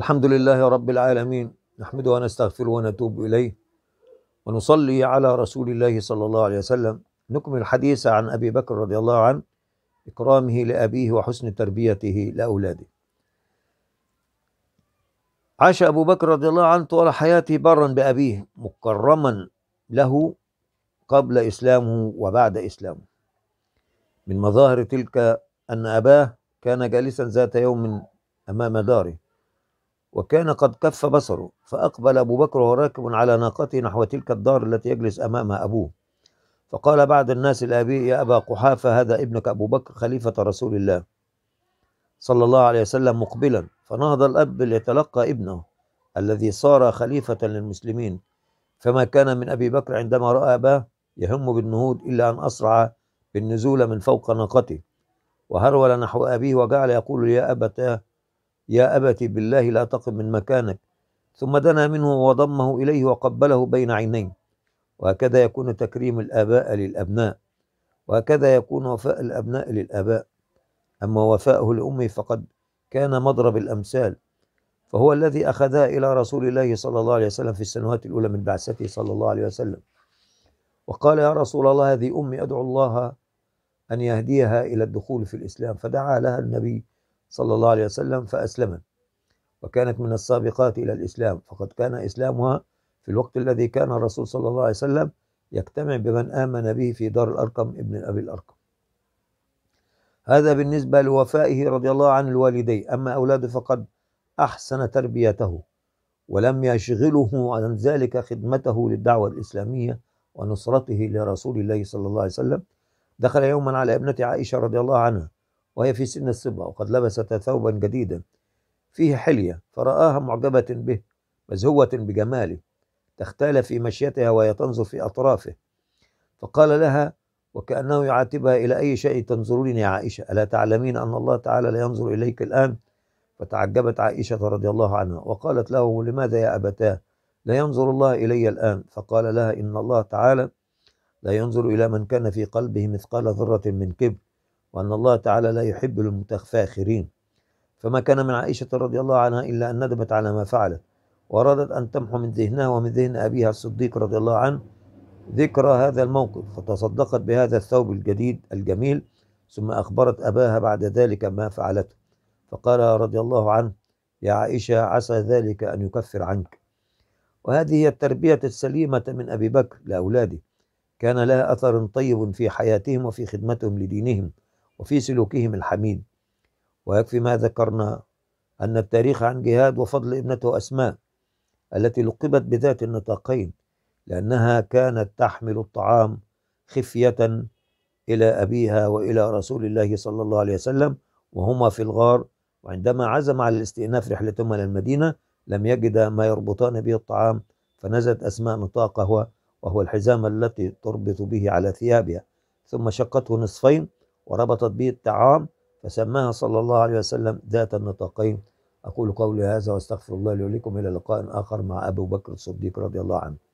الحمد لله رب العالمين نحمده ونستغفره ونتوب إليه ونصلي على رسول الله صلى الله عليه وسلم نكمل الحديث عن أبي بكر رضي الله عنه إكرامه لأبيه وحسن تربيته لأولاده عاش أبو بكر رضي الله عنه طوال حياته برا بأبيه مكرما له قبل إسلامه وبعد إسلامه من مظاهر تلك أن أباه كان جالسا ذات يوم أمام داره وكان قد كف بصره فأقبل أبو بكر وهو راكب على ناقته نحو تلك الدار التي يجلس أمامها أبوه فقال بعض الناس لأبيه يا أبا قحافة هذا ابنك أبو بكر خليفة رسول الله صلى الله عليه وسلم مقبلا فنهض الأب ليتلقى ابنه الذي صار خليفة للمسلمين فما كان من أبي بكر عندما رأى أباه يهم بالنهوض إلا أن أسرع بالنزول من فوق ناقته وهرول نحو أبيه وجعل يقول يا أبتاه يا أبت بالله لا تقم من مكانك ثم دنا منه وضمه إليه وقبله بين عينيه وهكذا يكون تكريم الآباء للأبناء وهكذا يكون وفاء الأبناء للآباء أما وفاءه لأمه فقد كان مضرب الأمثال فهو الذي أخذها إلى رسول الله صلى الله عليه وسلم في السنوات الأولى من بعثته صلى الله عليه وسلم وقال يا رسول الله هذه أمي أدعو الله أن يهديها إلى الدخول في الإسلام فدعا لها النبي صلى الله عليه وسلم فأسلمت وكانت من السابقات إلى الإسلام فقد كان إسلامها في الوقت الذي كان الرسول صلى الله عليه وسلم يجتمع بمن آمن به في دار الأرقم ابن أبي الأرقم هذا بالنسبة لوفائه رضي الله عن الوالدي أما أولاده فقد أحسن تربيته ولم يشغله عن ذلك خدمته للدعوة الإسلامية ونصرته لرسول الله صلى الله عليه وسلم دخل يوما على ابنة عائشة رضي الله عنها وهي في سن السبع وقد لبست ثوبا جديدا فيه حلية فرآها معجبة به مزهوة بجماله تختال في مشيتها وهي تنظر في أطرافه فقال لها وكأنه يعاتبها إلى أي شيء تنظرين يا عائشة ألا تعلمين أن الله تعالى لا ينظر إليك الآن فتعجبت عائشة رضي الله عنها وقالت له لماذا يا أبتاه لا ينظر الله إلي الآن فقال لها إن الله تعالى لا ينظر إلى من كان في قلبه مثقال ذرة من كبر وأن الله تعالى لا يحب المتفاخرين فما كان من عائشة رضي الله عنها إلا أن ندمت على ما فعلت وأرادت أن تمحو من ذهنها ومن ذهن أبيها الصديق رضي الله عنه ذكرى هذا الموقف فتصدقت بهذا الثوب الجديد الجميل ثم أخبرت أباها بعد ذلك ما فعلته فقال رضي الله عنه يا عائشة عسى ذلك أن يكفر عنك وهذه هي التربية السليمة من أبي بكر لأولاده كان لها أثر طيب في حياتهم وفي خدمتهم لدينهم وفي سلوكهم الحميد ويكفي ما ذكرنا أن التاريخ عن جهاد وفضل ابنته أسماء التي لقبت بذات النطاقين لأنها كانت تحمل الطعام خفية إلى أبيها وإلى رسول الله صلى الله عليه وسلم وهما في الغار وعندما عزم على الاستئناف رحلتهما للمدينة لم يجد ما يربطان به الطعام فنزلت أسماء نطاقه وهو الحزام التي تربط به على ثيابها ثم شقته نصفين وربطت به الطعام فسماها صلى الله عليه وسلم ذات النطاقين أقول قولي هذا وأستغفر الله لي ولكم إلى لقاء آخر مع أبو بكر الصديق رضي الله عنه